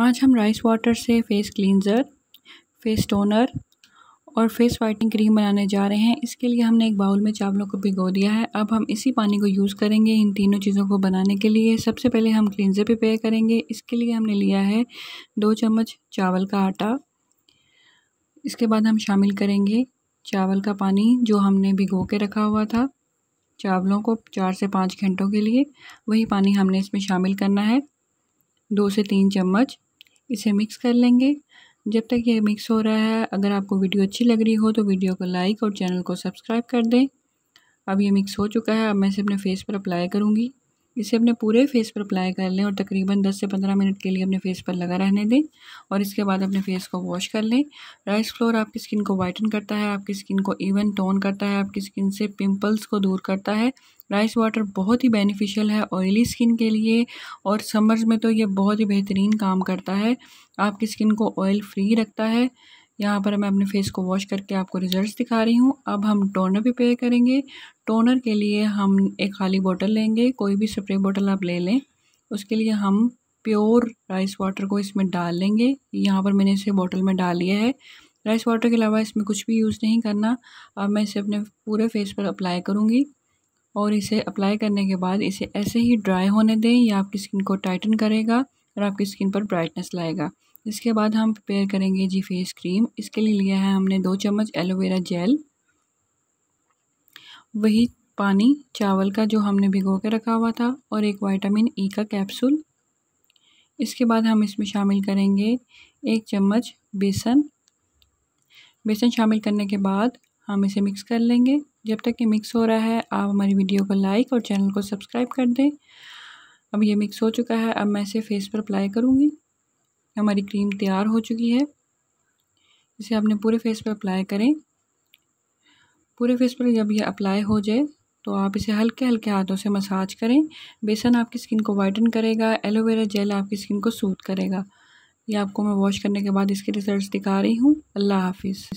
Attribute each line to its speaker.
Speaker 1: आज हम rice water से फेस क्लींज़र फेस टोनर और फेस वाइटनिंग क्रीम बनाने जा रहे हैं इसके लिए हमने एक बाउल में चावलों को भिगो दिया है अब हम इसी पानी को यूज़ करेंगे इन तीनों चीज़ों को बनाने के लिए सबसे पहले हम क्लिनजर प्रिपेयर करेंगे इसके लिए हमने लिया है दो चम्मच चावल का आटा इसके बाद हम शामिल करेंगे चावल का पानी जो हमने भिगो के रखा हुआ था चावलों को चार से पाँच घंटों के लिए वही पानी हमने इसमें शामिल करना है दो से तीन चम्मच इसे मिक्स कर लेंगे जब तक ये मिक्स हो रहा है अगर आपको वीडियो अच्छी लग रही हो तो वीडियो को लाइक और चैनल को सब्सक्राइब कर दें अब ये मिक्स हो चुका है अब मैं इसे अपने फेस पर अप्लाई करूँगी इसे अपने पूरे फेस पर अप्लाई कर लें और तकरीबन 10 से 15 मिनट के लिए अपने फेस पर लगा रहने दें और इसके बाद अपने फेस को वॉश कर लें राइस फ्लोर आपकी स्किन को वाइटन करता है आपकी स्किन को इवन टोन करता है आपकी स्किन से पिंपल्स को दूर करता है राइस वाटर बहुत ही बेनिफिशियल है ऑयली स्किन के लिए और समर्स में तो ये बहुत ही बेहतरीन काम करता है आपकी स्किन को ऑयल फ्री रखता है यहाँ पर मैं अपने फेस को वॉश करके आपको रिजल्ट्स दिखा रही हूँ अब हम टोनर प्रिपेयर करेंगे टोनर के लिए हम एक खाली बोतल लेंगे कोई भी स्प्रे बोतल आप ले लें उसके लिए हम प्योर राइस वाटर को इसमें डाल लेंगे यहाँ पर मैंने इसे बोतल में डाल लिया है राइस वाटर के अलावा इसमें कुछ भी यूज़ नहीं करना अब मैं इसे अपने पूरे फेस पर अप्लाई करूँगी और इसे अप्लाई करने के बाद इसे ऐसे ही ड्राई होने दें या आपकी स्किन को टाइटन करेगा और आपकी स्किन पर ब्राइटनेस लाएगा इसके बाद हम प्रिपेयर करेंगे जी फेस क्रीम इसके लिए लिया है हमने दो चम्मच एलोवेरा जेल वही पानी चावल का जो हमने भिगो के रखा हुआ था और एक वाइटामिन ई e का कैप्सूल इसके बाद हम इसमें शामिल करेंगे एक चम्मच बेसन बेसन शामिल करने के बाद हम इसे मिक्स कर लेंगे जब तक ये मिक्स हो रहा है आप हमारी वीडियो को लाइक और चैनल को सब्सक्राइब कर दें अब ये मिक्स हो चुका है अब मैं इसे फेस पर अप्लाई करूँगी हमारी क्रीम तैयार हो चुकी है इसे आपने पूरे फेस पर अप्लाई करें पूरे फेस पर जब ये अप्लाई हो जाए तो आप इसे हल्के हल्के हाथों से मसाज करें बेसन आपकी स्किन को वाइटन करेगा एलोवेरा जेल आपकी स्किन को सूट करेगा ये आपको मैं वॉश करने के बाद इसके रिजल्ट्स दिखा रही हूँ अल्लाह हाफिज़